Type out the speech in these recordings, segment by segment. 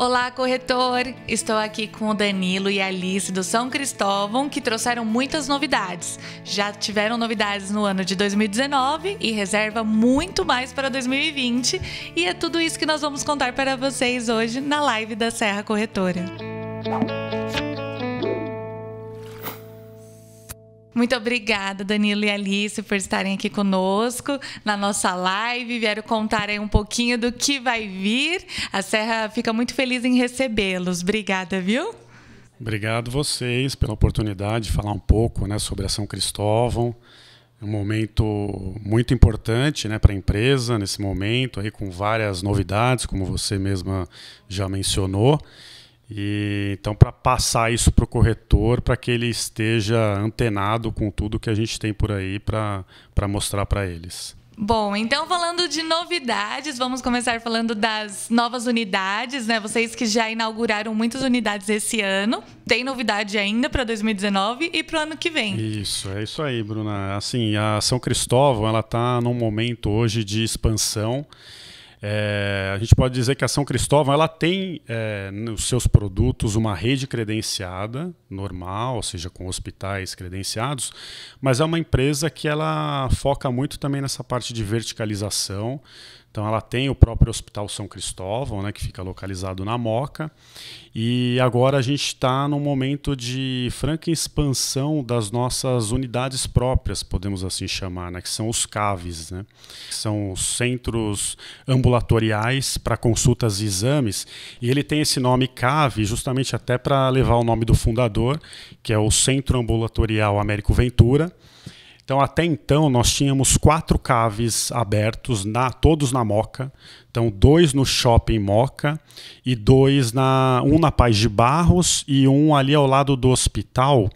Olá, corretor! Estou aqui com o Danilo e a Alice do São Cristóvão que trouxeram muitas novidades. Já tiveram novidades no ano de 2019 e reserva muito mais para 2020. E é tudo isso que nós vamos contar para vocês hoje na live da Serra Corretora. Música Muito obrigada, Danilo e Alice, por estarem aqui conosco na nossa live. Vieram contar um pouquinho do que vai vir. A Serra fica muito feliz em recebê-los. Obrigada, viu? Obrigado vocês pela oportunidade de falar um pouco né, sobre a São Cristóvão. É um momento muito importante né, para a empresa nesse momento, aí, com várias novidades, como você mesma já mencionou. E, então, para passar isso para o corretor, para que ele esteja antenado com tudo que a gente tem por aí para mostrar para eles. Bom, então falando de novidades, vamos começar falando das novas unidades, né? Vocês que já inauguraram muitas unidades esse ano, tem novidade ainda para 2019 e para o ano que vem. Isso, é isso aí, Bruna. Assim, a São Cristóvão, ela está num momento hoje de expansão é, a gente pode dizer que a São Cristóvão ela tem é, nos seus produtos uma rede credenciada normal, ou seja, com hospitais credenciados, mas é uma empresa que ela foca muito também nessa parte de verticalização, então ela tem o próprio Hospital São Cristóvão, né, que fica localizado na Moca. E agora a gente está num momento de franca expansão das nossas unidades próprias, podemos assim chamar, né, que são os CAVs, né, que são os centros ambulatoriais para consultas e exames. E ele tem esse nome CAV justamente até para levar o nome do fundador, que é o Centro Ambulatorial Américo Ventura então, até então, nós tínhamos quatro caves abertos, na, todos na Moca. Então, dois no Shopping Moca e dois na. um na Paz de Barros e um ali ao lado do hospital.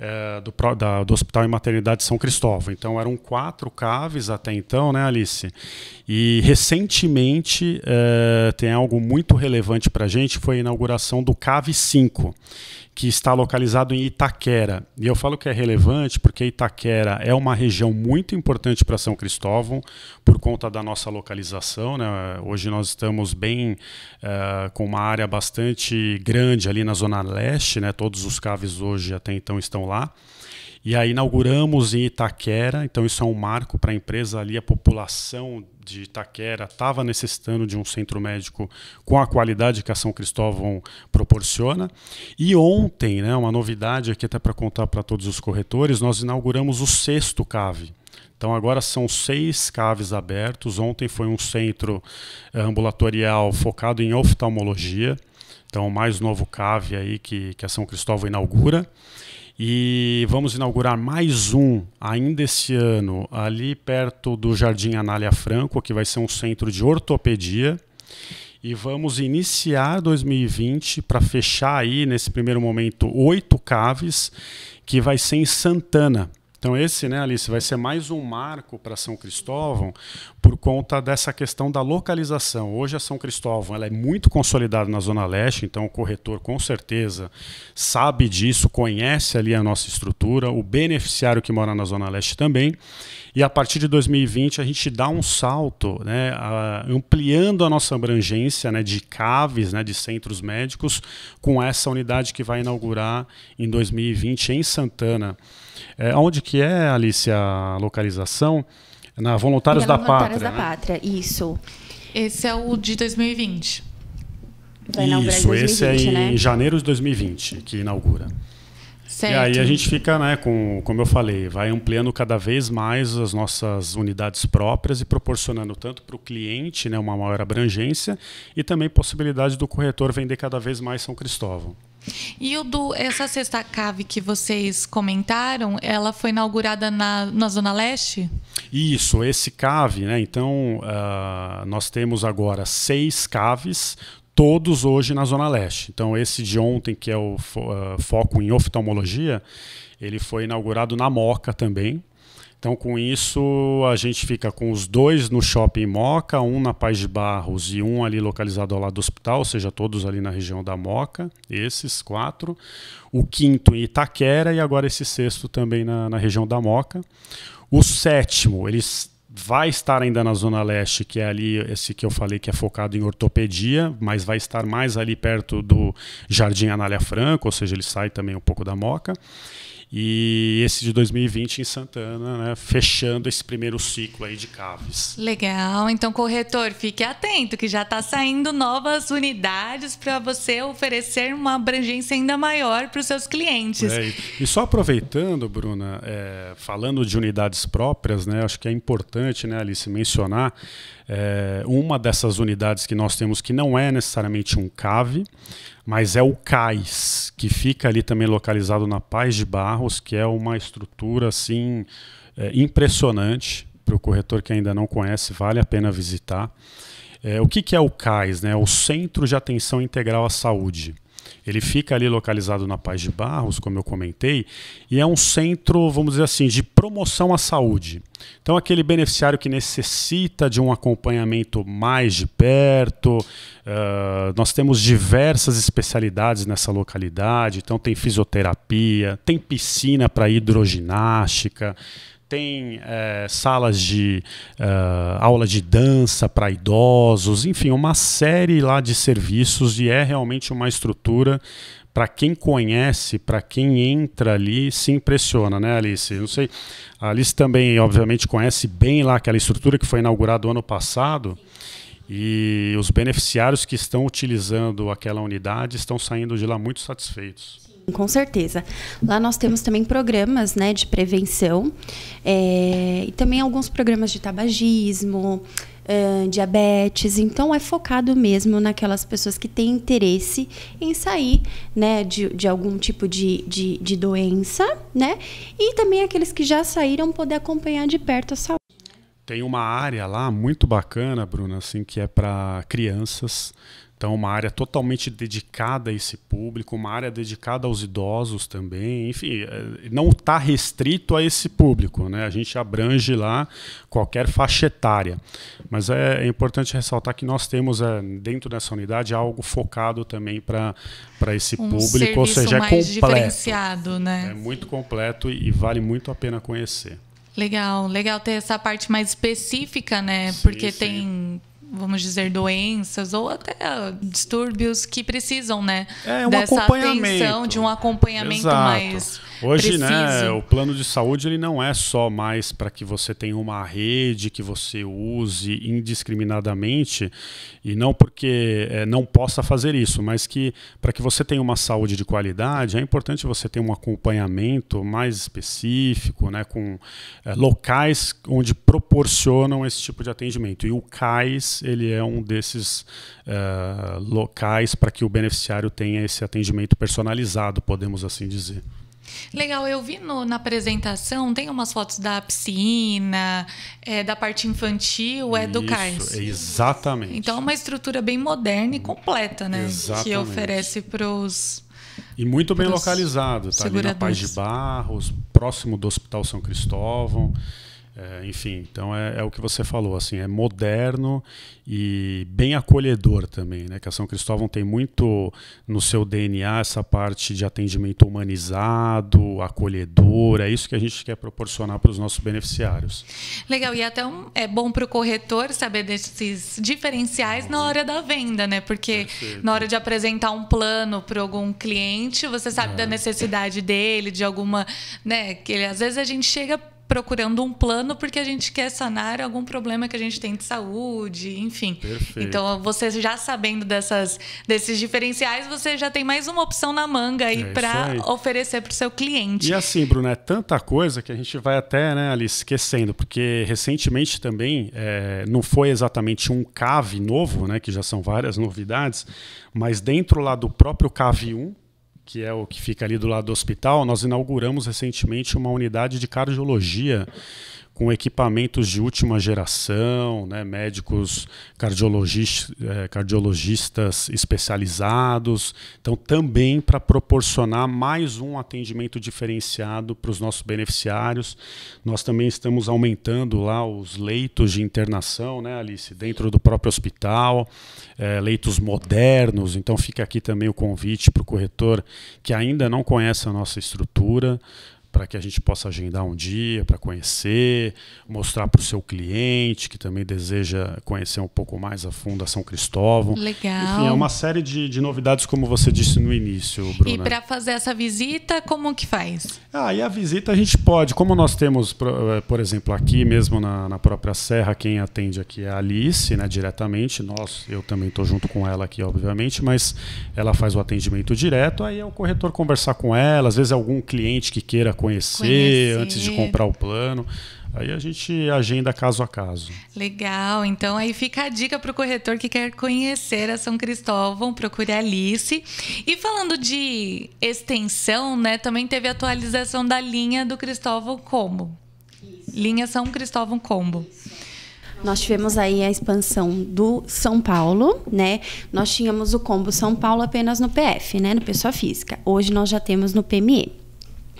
É, do, da, do, Hospital e Maternidade São Cristóvão. Então eram quatro caves até então, né, Alice? E recentemente é, tem algo muito relevante para a gente, foi a inauguração do CAVE 5, que está localizado em Itaquera. E eu falo que é relevante porque Itaquera é uma região muito importante para São Cristóvão por conta da nossa localização. Né? Hoje nós estamos bem uh, com uma área bastante grande ali na zona leste, né? todos os caves hoje até então estão lá. E aí inauguramos em Itaquera, então isso é um marco para a empresa ali, a população de Itaquera estava necessitando de um centro médico com a qualidade que a São Cristóvão proporciona. E ontem, né, uma novidade aqui até para contar para todos os corretores, nós inauguramos o sexto CAVE. Então agora são seis CAVs abertos. Ontem foi um centro eh, ambulatorial focado em oftalmologia. Então, o mais novo CAVE aí que, que a São Cristóvão inaugura. E vamos inaugurar mais um ainda esse ano, ali perto do Jardim Anália Franco, que vai ser um centro de ortopedia. E vamos iniciar 2020 para fechar aí, nesse primeiro momento, oito caves, que vai ser em Santana. Então esse, né, Alice, vai ser mais um marco para São Cristóvão por conta dessa questão da localização. Hoje a São Cristóvão ela é muito consolidada na Zona Leste, então o corretor com certeza sabe disso, conhece ali a nossa estrutura, o beneficiário que mora na Zona Leste também. E a partir de 2020 a gente dá um salto, né, ampliando a nossa abrangência né, de CAVES, né, de centros médicos, com essa unidade que vai inaugurar em 2020 em Santana é, onde que é, Alice, a localização? Na Voluntários, da, Voluntários Pátria, Voluntários da né? Pátria, isso. Esse é o de 2020. Vai isso, 2020, esse é em né? janeiro de 2020 que inaugura. Certo. E aí a gente fica, né, com, como eu falei, vai ampliando cada vez mais as nossas unidades próprias e proporcionando tanto para o cliente né, uma maior abrangência e também possibilidade do corretor vender cada vez mais São Cristóvão. E o do essa sexta cave que vocês comentaram, ela foi inaugurada na, na Zona Leste? Isso, esse cave, né? Então uh, nós temos agora seis caves, todos hoje na Zona Leste. Então, esse de ontem, que é o fo uh, foco em oftalmologia, ele foi inaugurado na Moca também. Então, com isso, a gente fica com os dois no shopping Moca, um na Paz de Barros e um ali localizado ao lado do hospital, ou seja, todos ali na região da Moca, esses quatro. O quinto em Itaquera e agora esse sexto também na, na região da Moca. O sétimo, ele vai estar ainda na Zona Leste, que é ali esse que eu falei que é focado em ortopedia, mas vai estar mais ali perto do Jardim Anália Franco, ou seja, ele sai também um pouco da Moca e esse de 2020 em Santana, né, fechando esse primeiro ciclo aí de caves. Legal. Então, corretor, fique atento que já está saindo novas unidades para você oferecer uma abrangência ainda maior para os seus clientes. É, e só aproveitando, Bruna, é, falando de unidades próprias, né, acho que é importante, né, Alice, mencionar é, uma dessas unidades que nós temos que não é necessariamente um cave, mas é o cais que fica ali também localizado na Paz de Barros, que é uma estrutura assim é, impressionante para o corretor que ainda não conhece, vale a pena visitar. É, o que, que é o CAIS? Né? O Centro de Atenção Integral à Saúde. Ele fica ali localizado na Paz de Barros, como eu comentei, e é um centro, vamos dizer assim, de promoção à saúde. Então, aquele beneficiário que necessita de um acompanhamento mais de perto, uh, nós temos diversas especialidades nessa localidade. Então, tem fisioterapia, tem piscina para hidroginástica, tem é, salas de uh, aula de dança para idosos, enfim, uma série lá de serviços e é realmente uma estrutura para quem conhece, para quem entra ali, se impressiona, né, Alice? não sei, a Alice também, obviamente, conhece bem lá aquela estrutura que foi inaugurada ano passado. Sim e os beneficiários que estão utilizando aquela unidade estão saindo de lá muito satisfeitos. Sim, com certeza. Lá nós temos também programas né, de prevenção é, e também alguns programas de tabagismo, eh, diabetes. Então é focado mesmo naquelas pessoas que têm interesse em sair né, de, de algum tipo de, de, de doença, né? E também aqueles que já saíram poder acompanhar de perto a saúde. Tem uma área lá muito bacana, Bruna, assim, que é para crianças. Então, uma área totalmente dedicada a esse público, uma área dedicada aos idosos também. Enfim, eh, não está restrito a esse público, né? A gente abrange lá qualquer faixa etária. Mas é, é importante ressaltar que nós temos eh, dentro dessa unidade algo focado também para esse um público, ou seja, é completo. Né? É muito completo e vale muito a pena conhecer. Legal, legal ter essa parte mais específica, né? Sim, Porque sim. tem vamos dizer, doenças ou até distúrbios que precisam, né? É, um dessa atenção, de um acompanhamento Exato. mais Hoje, né, preciso. né, o plano de saúde ele não é só mais para que você tenha uma rede que você use indiscriminadamente e não porque é, não possa fazer isso, mas que para que você tenha uma saúde de qualidade é importante você ter um acompanhamento mais específico, né, com é, locais onde proporcionam esse tipo de atendimento. E o CAIS ele é um desses uh, locais para que o beneficiário tenha esse atendimento personalizado, podemos assim dizer. Legal, eu vi no, na apresentação, tem umas fotos da piscina, é, da parte infantil, é do CARS. Exatamente. Então é uma estrutura bem moderna e completa, né? Exatamente. Que oferece para os. E muito bem localizado, tá ali na Paz de Barros, próximo do Hospital São Cristóvão. É, enfim, então é, é, o que você falou, assim, é moderno e bem acolhedor também, né? Que a São Cristóvão tem muito no seu DNA essa parte de atendimento humanizado, acolhedor, é isso que a gente quer proporcionar para os nossos beneficiários. Legal, e é até um, é bom para o corretor saber desses diferenciais na hora da venda, né? Porque Perfeito. na hora de apresentar um plano para algum cliente, você sabe é. da necessidade dele, de alguma, né? Que às vezes a gente chega procurando um plano porque a gente quer sanar algum problema que a gente tem de saúde, enfim. Perfeito. Então, você já sabendo dessas, desses diferenciais, você já tem mais uma opção na manga aí é para oferecer para o seu cliente. E assim, Bruno, é tanta coisa que a gente vai até, né, ali esquecendo, porque recentemente também é, não foi exatamente um CAV novo, né, que já são várias novidades, mas dentro lá do próprio CAV 1, que é o que fica ali do lado do hospital, nós inauguramos recentemente uma unidade de cardiologia com equipamentos de última geração, né? médicos eh, cardiologistas especializados. Então, também para proporcionar mais um atendimento diferenciado para os nossos beneficiários. Nós também estamos aumentando lá os leitos de internação, né, Alice, dentro do próprio hospital, eh, leitos modernos. Então, fica aqui também o convite para o corretor que ainda não conhece a nossa estrutura para que a gente possa agendar um dia para conhecer, mostrar para o seu cliente que também deseja conhecer um pouco mais a fundo a São Cristóvão. Legal. Enfim, é uma série de, de novidades, como você disse no início, Bruno. E para fazer essa visita, como que faz? Ah, e a visita a gente pode, como nós temos, eh, por exemplo, aqui mesmo na, na própria Serra, quem atende aqui é a Alice, né, diretamente, nós, eu também estou junto com ela aqui, obviamente, mas ela faz o atendimento direto, aí é o corretor conversar com ela, às vezes é algum cliente que queira conhecer, conhecer. antes de comprar o plano. Aí a gente agenda caso a caso. Legal. Então aí fica a dica para o corretor que quer conhecer a São Cristóvão, procure a Alice. E falando de extensão, né? Também teve atualização da linha do Cristóvão Combo. Isso. Linha São Cristóvão Combo. Nós tivemos aí a expansão do São Paulo, né? Nós tínhamos o combo São Paulo apenas no PF, né, no pessoa física. Hoje nós já temos no PME.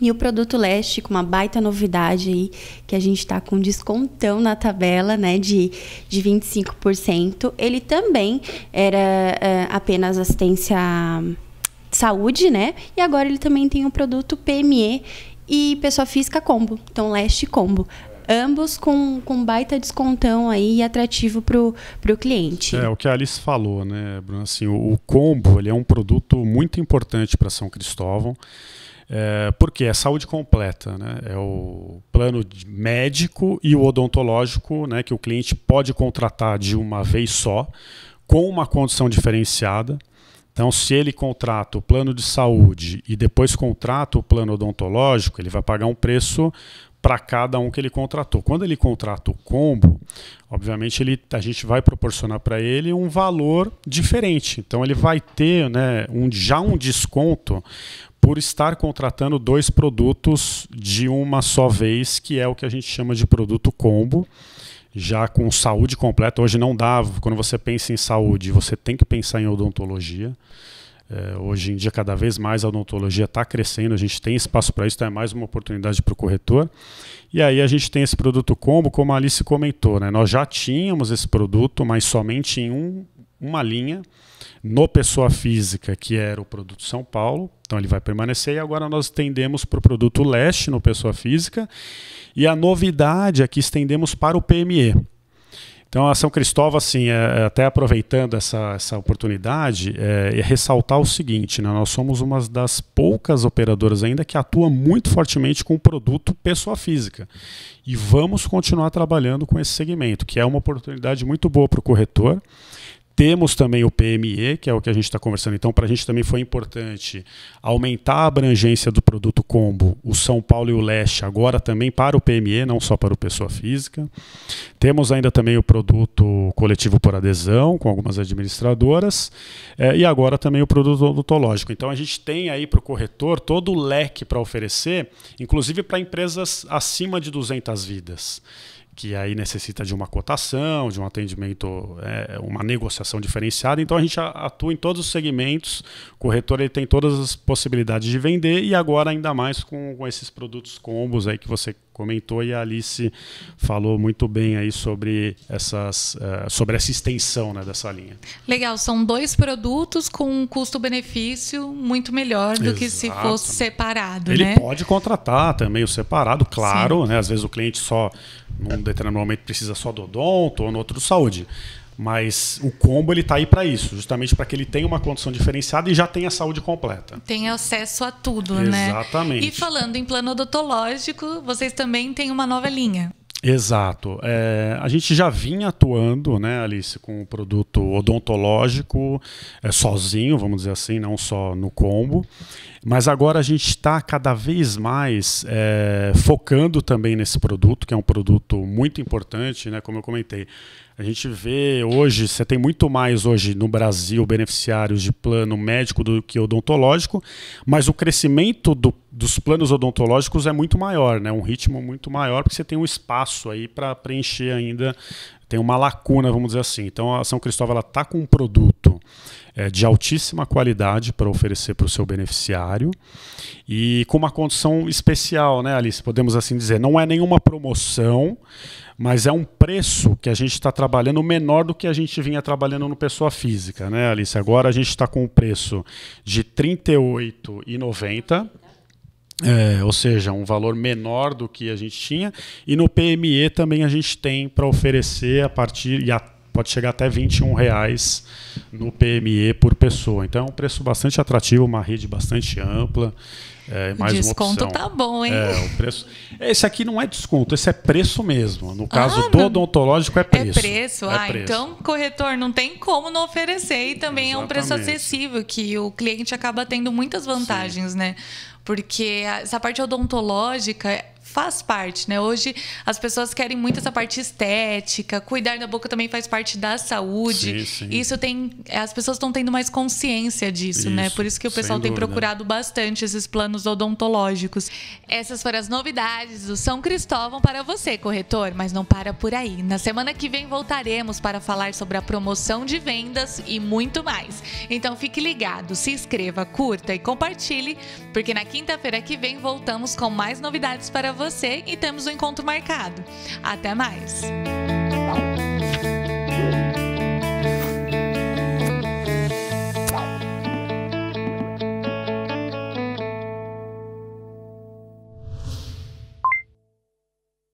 E o produto leste, com uma baita novidade aí, que a gente está com descontão na tabela, né, de, de 25%. Ele também era é, apenas assistência saúde, né? E agora ele também tem o um produto PME e pessoa física combo. Então, leste combo ambos com, com baita descontão aí e atrativo para o cliente. É o que a Alice falou, né, Bruno? Assim, o, o combo ele é um produto muito importante para São Cristóvão. É, porque é saúde completa, né? é o plano médico e o odontológico né, que o cliente pode contratar de uma vez só, com uma condição diferenciada. Então, se ele contrata o plano de saúde e depois contrata o plano odontológico, ele vai pagar um preço para cada um que ele contratou. Quando ele contrata o combo, obviamente ele, a gente vai proporcionar para ele um valor diferente. Então ele vai ter né, um, já um desconto por estar contratando dois produtos de uma só vez, que é o que a gente chama de produto combo, já com saúde completa. Hoje não dá, quando você pensa em saúde, você tem que pensar em odontologia. É, hoje em dia, cada vez mais a odontologia está crescendo, a gente tem espaço para isso, então é mais uma oportunidade para o corretor. E aí a gente tem esse produto combo, como a Alice comentou, né? nós já tínhamos esse produto, mas somente em um uma linha no pessoa física, que era o produto São Paulo, então ele vai permanecer, e agora nós estendemos para o produto leste no pessoa física, e a novidade é que estendemos para o PME. Então, a São Cristóvão, assim, é, é, até aproveitando essa, essa oportunidade, é, é ressaltar o seguinte: né, nós somos uma das poucas operadoras ainda que atua muito fortemente com o produto pessoa física. E vamos continuar trabalhando com esse segmento, que é uma oportunidade muito boa para o corretor temos também o PME, que é o que a gente está conversando. Então, para a gente também foi importante aumentar a abrangência do produto combo, o São Paulo e o Leste, agora também para o PME, não só para o pessoa física. Temos ainda também o produto coletivo por adesão, com algumas administradoras, eh, e agora também o produto odontológico. Então, a gente tem aí para o corretor todo o leque para oferecer, inclusive para empresas acima de 200 vidas que aí necessita de uma cotação, de um atendimento, é, uma negociação diferenciada. Então a gente atua em todos os segmentos, o corretor ele tem todas as possibilidades de vender e agora ainda mais com, com esses produtos combos aí que você comentou e a Alice falou muito bem aí sobre, essas, eh, sobre essa extensão né, dessa linha. Legal, são dois produtos com um custo-benefício muito melhor do Exato. que se fosse separado. Ele né? pode contratar também o separado, claro, né? Às vezes o cliente só, num determinado momento, precisa só do odonto ou no outro saúde. Mas o combo ele está aí para isso, justamente para que ele tenha uma condição diferenciada e já tenha saúde completa. Tem acesso a tudo, Exatamente. né? Exatamente. E falando em plano odontológico, vocês também têm uma nova linha. Exato. É, a gente já vinha atuando, né, Alice, com o produto odontológico é, sozinho, vamos dizer assim, não só no combo. Mas agora a gente está cada vez mais é, focando também nesse produto, que é um produto muito importante, né? Como eu comentei. A gente vê hoje, você tem muito mais hoje no Brasil beneficiários de plano médico do que odontológico, mas o crescimento do, dos planos odontológicos é muito maior, né? um ritmo muito maior, porque você tem um espaço aí para preencher ainda tem uma lacuna, vamos dizer assim. Então a São Cristóvão está com um produto é, de altíssima qualidade para oferecer para o seu beneficiário e com uma condição especial, né, Alice? Podemos assim dizer. Não é nenhuma promoção, mas é um preço que a gente está trabalhando menor do que a gente vinha trabalhando no pessoa física, né, Alice? Agora a gente está com um preço de R$ 38,90 é, ou seja, um valor menor do que a gente tinha. E no PME também a gente tem para oferecer a partir e a, pode chegar até R$ reais no PME por pessoa. Então é um preço bastante atrativo, uma rede bastante ampla. É, mais o desconto uma opção. tá bom, hein? É, o preço. Esse aqui não é desconto, esse é preço mesmo. No caso ah, do odontológico é, é preço. É preço, é ah, preço. então corretor não tem como não oferecer e também Exatamente. é um preço acessível que o cliente acaba tendo muitas vantagens, Sim. né? Porque essa parte odontológica faz parte, né? Hoje as pessoas querem muito essa parte estética, cuidar da boca também faz parte da saúde. Sim, sim. Isso tem. As pessoas estão tendo mais consciência disso, isso, né? Por isso que o pessoal tem procurado bastante esses planos odontológicos. Essas foram as novidades do São Cristóvão para você, corretor, mas não para por aí. Na semana que vem voltaremos para falar sobre a promoção de vendas e muito mais. Então fique ligado, se inscreva, curta e compartilhe, porque na quinta-feira que vem voltamos com mais novidades para você você e temos um encontro marcado. Até mais!